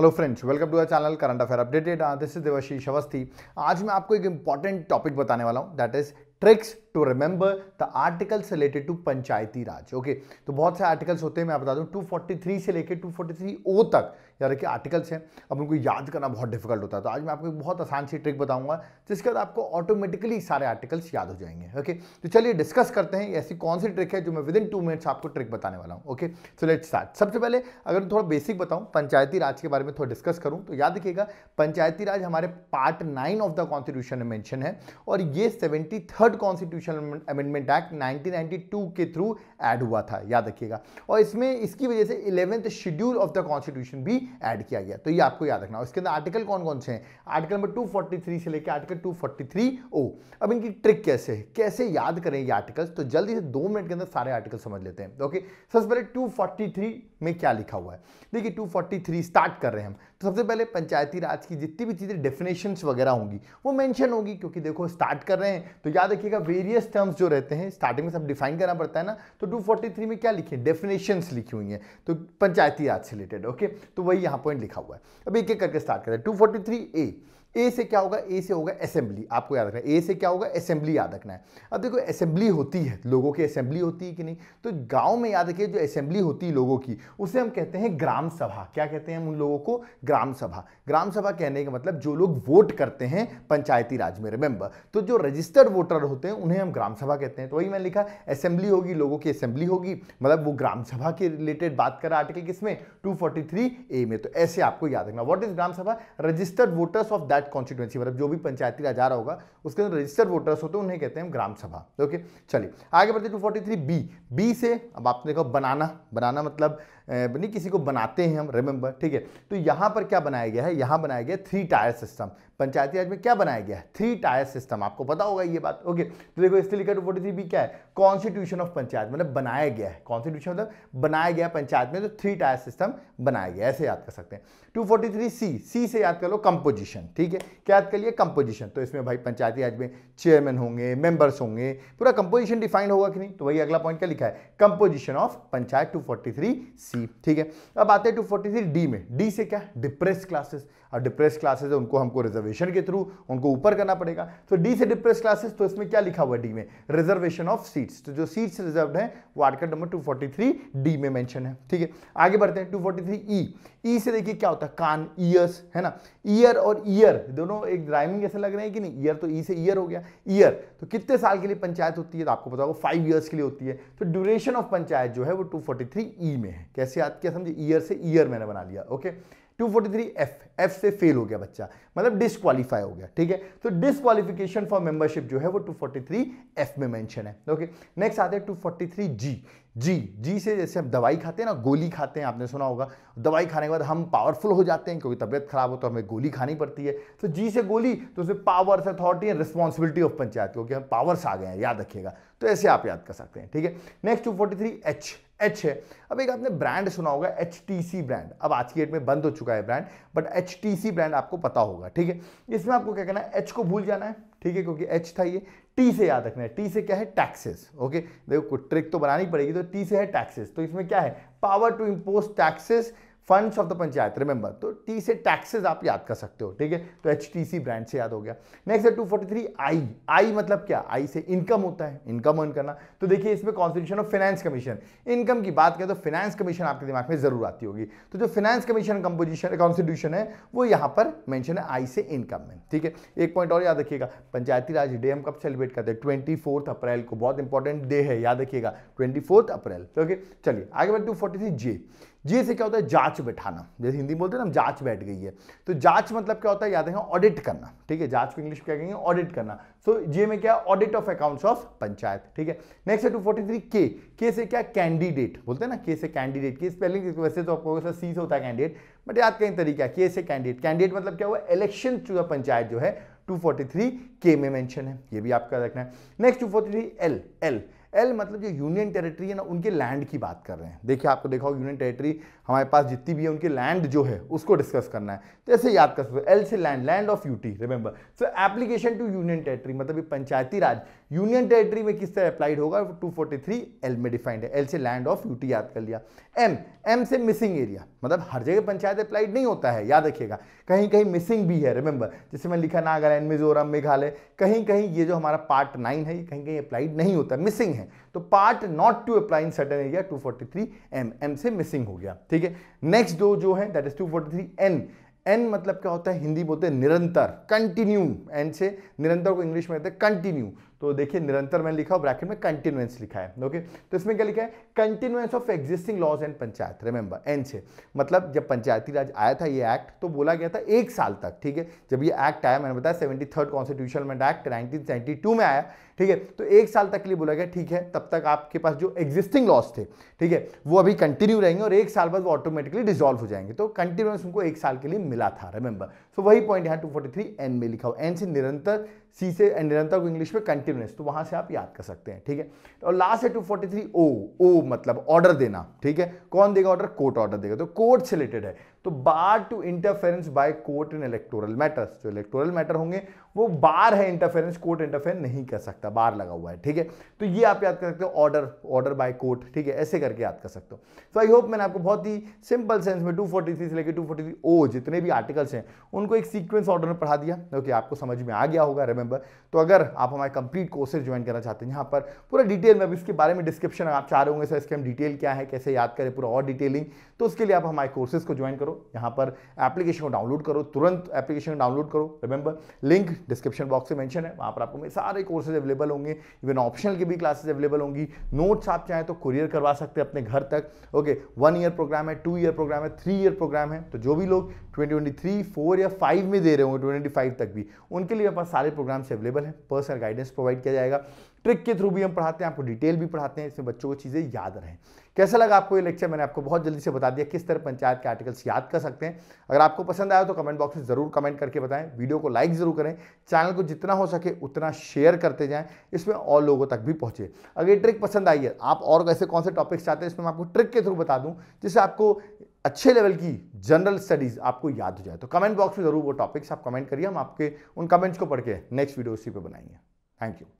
hello friends welcome to our channel current affair updated this is Devashish Awasthi आज मैं आपको एक इंपॉर्टेंट टॉपिक बताने वाला हूँ that is tricks to remember the articles related to Panchayati Raj okay तो बहुत से आर्टिकल्स होते हैं मैं बता दूं 243 से लेकर 243 ओ तक यार कि आर्टिकल्स हैं अब उनको याद करना बहुत डिफिकल्ट होता है तो आज मैं आपको एक बहुत आसान सी ट्रिक बताऊंगा जिसके बाद आपको ऑटोमेटिकली सारे आर्टिकल्स याद हो जाएंगे ओके तो चलिए डिस्कस करते हैं ऐसी कौन सी ट्रिक है जो मैं विद इन टू मिनट्स आपको ट्रिक बताने वाला हूँ ओके सो लेट स्टार्ट सबसे पहले अगर मैं थोड़ा बेसिक बताऊँ पंचायती राज के बारे में थोड़ा डिस्कस करूँ तो याद रखिएगा पंचायती राज हमारे part nine of the constitution में मैंशन है और ये seventy third third constitution amendment act 1992 के थ्रू ऐड हुआ था याद रखिएगा और इसमें इसकी वजह से eleventh schedule of the constitution भी ऐड किया गया तो ये आपको याद रखना इसके अंदर आर्टिकल कौन कौन से हैं आर्टिकल नंबर 243 से लेकर आर्टिकल 243 ओ अब इनकी ट्रिक कैसे है कैसे याद करें ये आर्टिकल्स तो जल्दी से दो मिनट के अंदर सारे आर्टिकल समझ लेते हैं ओके सबसे पहले टू में क्या लिखा हुआ है देखिए टू स्टार्ट कर रहे हैं हम तो सबसे पहले पंचायती राज की जितनी भी चीज़ें डेफिनेशन वगैरह होंगी वो मैंशन होगी क्योंकि देखो स्टार्ट कर रहे हैं तो याद रखिएगा वेरियस टर्म्स जो रहते हैं स्टार्टिंग में सब डिफाइन करना पड़ता है ना तो टू में क्या लिखे डेफिनेशन लिखी हुई हैं तो पंचायती राज से रिलेटेड ओके तो वही यहाँ पॉइंट लिखा हुआ है अब एक एक करके स्टार्ट करें टू फोर्टी ए ए से क्या होगा ए से होगा असेंबली आपको याद रखना है ए से क्या होगा असेंबली याद रखना है अब देखो असेंबली होती है लोगों की असेंबली होती है कि नहीं तो गांव में याद रखिए जो असेंबली होती है लोगों की उसे हम कहते हैं ग्राम सभा क्या कहते हैं हम उन लोगों को ग्राम सभा ग्राम सभा कहने का मतलब जो लोग वोट करते हैं पंचायती राज में रिमेंबर तो जो रजिस्टर्ड वोटर होते हैं उन्हें हम ग्राम सभा कहते हैं तो वही मैंने लिखा असेंबली होगी लोगों की असेंबली होगी मतलब वो ग्राम सभा के रिलेटेड बात कर आर्टिकल किसमें टू ए में तो ऐसे आपको याद रखना what is Gram Sabha registered voters of that that constituency मतलब जो भी पंचायती राज आ रहा होगा उसके अंदर रजिस्टर्ड वोटर्स होते हैं उन्हें कहते हैं ग्राम सभा ओके चलिए आगे बढ़ते two forty three B B से अब आपने देखो बनाना बनाना मतलब नहीं किसी को बनाते हैं हम रिमेंबर ठीक है तो यहाँ पर क्या बनाया गया है यहाँ बनाया गया three tier system Panchayati Raj में क्या बनाया गया है थ्री टायर सिस्टम आपको पता होगा ये बात ओके तो देखो इसलिए लिखा टू फोर्टी थ्री बी क्या है कॉन्स्टिट्यूशन ऑफ पंचायत मतलब बनाया गया है कॉन्स्टिट्यूशन मतलब बनाया गया पंचायत में तो थ्री टायर सिस्टम बनाया गया ऐसे याद कर सकते हैं टू सी सी से याद कर लो कंपोजिशन ठीक है क्या याद कर लिए कंपोजिशन तो इसमें भाई पंचायती राज में चेयरमैन होंगे मेंबर्स होंगे पूरा कंपोजिशन डिफाइंड होगा कि नहीं तो वही अगला पॉइंट क्या लिखा है composition of panchayat two C C ठीक है अब आते हैं टू फोर्टी थ्री डी में डी से क्या डिप्रेस क्लासेस और डिप्रेस क्लासेस उनको हमको रिजर्वेशन के थ्रू उनको ऊपर करना पड़ेगा तो डी से डिप्रेस क्लासेस तो इसमें क्या लिखा हुआ है डी में रिजर्वेशन ऑफ सीट्स तो जो सीट्स रिजर्व है वो article number two forty three D में मैंशन है ठीक है आगे बढ़ते हैं two forty three E E से देखिए क्या होता है कान ईयर्स है ना ईयर और ईयर दोनों एक ड्राइविंग ऐसे लग रहे हैं कि नहीं ईयर तो ई e से ईयर हो गया ईयर तो कितने साल के लिए पंचायत होती है तो आपको पता होगा फाइव ईयर्स के लिए होती है तो ड्यूरेशन ऑफ पंचायत जो है वो टू फोर्टी थ्री ई में है कैसे कैसे याद किया समझे ईयर से ईयर मैंने बना लिया ओके 243 फोर्टी एफ एफ से फेल हो गया बच्चा मतलब डिसक्वालीफाई हो गया ठीक है तो डिसक्वालिफिकेशन फॉर मेंबरशिप जो है वो 243 एफ में मेंशन है ओके नेक्स्ट आते हैं 243 जी जी जी से जैसे हम दवाई खाते हैं ना गोली खाते हैं आपने सुना होगा दवाई खाने के बाद हम पावरफुल हो जाते हैं क्योंकि तबियत खराब हो तो हमें गोली खानी पड़ती है तो जी से गोली तो उसमें powers authority and responsibility of panchayat क्योंकि हम पावर्स आ गए हैं याद रखिएगा तो ऐसे आप याद कर सकते हैं ठीक है next two forty three H H है अब एक आपने ब्रांड सुना होगा एच ब्रांड अब आज की डेट में बंद हो चुका है ब्रांड बट एच ब्रांड आपको पता होगा ठीक है इसमें आपको क्या कहना है एच को भूल जाना है ठीक है क्योंकि एच था ये टी से याद रखना है टी से क्या है टैक्सेस ओके देखो ट्रिक तो बनानी पड़ेगी तो टी से है टैक्सेस तो इसमें क्या है power to impose taxes funds of the panchayat remember तो टी से टैक्सेस आप याद कर सकते हो ठीक है तो एच टी सी ब्रांड से याद हो गया नेक्स्ट है two forty three I I मतलब क्या आई से इनकम होता है इनकम अर्न करना तो देखिए इसमें constitution of finance commission income की बात करें तो फाइनेंस कमीशन आपके दिमाग में जरूर आती होगी तो जो फाइनेंस कमीशन कंपोजिशन कॉन्स्टिट्यूशन है वो यहाँ पर मैंशन है आई से इनकम में ठीक है एक पॉइंट और याद रखिएगा पंचायती राज डे हम कब सेलिब्रेट करते हैं ट्वेंटी अप्रैल को बहुत इंपॉर्टेंट डे है याद रखिएगा ट्वेंटी अप्रैल ओके चलिए आगे बढ़ते टू फोर्टी जे जी से क्या होता है जांच बैठाना जैसे हिंदी बोलते हैं ना जांच बैठ गई है तो जांच मतलब क्या होता है याद है ऑडिट करना ठीक है जांच को इंग्लिश क्या कहेंगे ऑडिट करना सो so, जी में क्या audit of accounts of panchayat ठीक है नेक्स्ट है टू फोर्टी थ्री के के से क्या कैंडिडेट बोलते हैं ना के से कैंडिडेट के स्पेलिंग वैसे तो आपको सी से होता है कैंडिडेट बट याद कहीं तरीका के से कैंडिडेट कैंडिडेट मतलब क्या हुआ इलेक्शन टू द पंचायत जो है थ्री के में मेंशन है ये भी आपका रखना है next three L L L मतलब जो यूनियन टेरिटरी है ना उनके लैंड की बात कर रहे हैं देखिए आपको देखा यूनियन टेरिटरी हमारे पास जितनी भी है उनके लैंड जो है उसको डिस्कस करना है तो ऐसे याद कर सकते हो एल से land land of UT remember so application to union territory मतलब पंचायती राज यूनियन टेरिटरी में किस तरह अप्लाइड होगा टू एल में डिफाइंड है एल से लैंड ऑफ यूटी याद कर लिया एम एम से मिसिंग एरिया मतलब हर जगह पंचायत अप्लाइड नहीं होता है याद रखिएगा कहीं कहीं मिसिंग भी है रिमेंबर जैसे मैं लिखा नागालैंड मिजोरम मेघालय कहीं कहीं ये जो हमारा पार्ट नाइन है ये कहीं कहीं अप्लाइड नहीं होता मिसिंग है तो part not to apply in certain area 243 forty three M M से मिसिंग हो गया ठीक है नेक्स्ट दो जो है that is 243 forty three N N मतलब क्या होता है हिंदी बोलते हैं निरंतर कंटिन्यू एन से निरंतर को इंग्लिश में कहते हैं कंटिन्यू तो देखिए निरंतर मैंने लिखा ब्रैकेट में कंटिन्यूएंस लिखा है ओके तो इसमें क्या लिखा है continuance of existing laws and panchayat remember N से मतलब जब पंचायती राज आया था ये एक्ट तो बोला गया था एक साल तक ठीक है जब ये एक्ट आया मैंने बताया seventy third constitution act nineteen में आया ठीक है तो एक साल तक के लिए बोला गया ठीक है तब तक आपके पास जो एग्जिस्टिंग लॉज थे ठीक है वो अभी कंटिन्यू रहेंगे और एक साल बाद वो ऑटोमेटिकली डिजॉल्व हो जाएंगे तो कंटिन्यूस उनको एक साल के लिए मिला था रिमेंबर सो so, वही पॉइंट यहाँ टू फोर्टी थ्री एन में लिखा हो एन से निरंतर सी से निरंतर को इंग्लिश में कंटिन्यूस तो वहां से आप याद कर सकते हैं ठीक है और लास्ट है two forty three O O मतलब ऑर्डर देना ठीक है कौन देगा ऑर्डर कोर्ट ऑर्डर देगा तो कोर्ट से रिलेटेड है तो bar to interference by court in electoral matters जो इलेक्टोरल मैटर होंगे वो बार है इंटरफेरेंस कोर्ट इंटरफेयर नहीं कर सकता बार लगा हुआ है ठीक है तो ये आप याद कर सकते हो ऑर्डर ऑर्डर बाय कोर्ट ठीक है ऐसे करके याद कर सकते हो तो आई होप मैंने आपको बहुत ही सिंपल सेंस में 243 से लेकर 243 ओ जितने भी आर्टिकल्स हैं उनको एक सीक्वेंस ऑर्डर में पढ़ा दिया ओके आपको समझ में आ गया होगा रिमेंबर तो अगर आप हमारे कंप्लीट कोर्सेज ज्वाइन करना चाहते हैं यहाँ पर पूरा डिटेल में अभी इसके बारे में डिस्क्रिप्शन आप चाह रहे होंगे सर इसके हम डिटेल क्या है कैसे याद करें पूरा और डिटेलिंग तो उसके लिए आप हमारे कोर्सेज को ज्वाइन करो यहाँ पर एप्लीकेशन को डाउनलोड करो तुरंत एप्लीकेशन डाउनलोड करो रिमेंबर लिंक डिस्क्रिप्शन बॉक्स में मेंशन है वहाँ पर आपको मेरे सारे कोर्सेज अवेलेबल होंगे इवन ऑप्शनल की भी क्लासेज अवेलेबल होंगी नोट्स आप चाहें तो कुरियर करवा सकते हैं अपने घर तक ओके वन ईयर प्रोग्राम है टू ईयर प्रोग्राम है थ्री ईयर प्रोग्राम है तो जो भी लोग ट्वेंटी ट्वेंटी थ्री फोर या फाइव में दे रहे होंगे ट्वेंटी फाइव तक भी उनके लिए हमारे पास सारे प्रोग्राम्स अवेलेबल हैं पर्सनल गाइडेंस प्रोवाइड किया जाएगा ट्रिक के थ्रू भी हम पढ़ाते हैं आपको डिटेल भी पढ़ाते हैं इसमें बच्चों को चीज़ें याद रहें कैसा लगा आपको ये लेक्चर मैंने आपको बहुत जल्दी से बता दिया किस तरह पंचायत के आर्टिकल्स याद कर सकते हैं अगर आपको पसंद आया तो कमेंट बॉक्स में ज़रूर कमेंट करके बताएं वीडियो को लाइक ज़रूर करें चैनल को जितना हो सके उतना शेयर करते जाएं इसमें और लोगों तक भी पहुंचे अगर ये ट्रिक पसंद आई है आप और ऐसे कौन से टॉपिक्स चाहते हैं इसमें मैं आपको ट्रिक के थ्रू बता दूँ जिससे आपको अच्छे लेवल की जनरल स्टडीज़ आपको याद हो जाए तो कमेंट बॉक्स में ज़रूर वो टॉपिक्स आप कमेंट करिए हम आपके उन कमेंट्स को पढ़ के नेक्स्ट वीडियो उसी पर बनाएंगे थैंक यू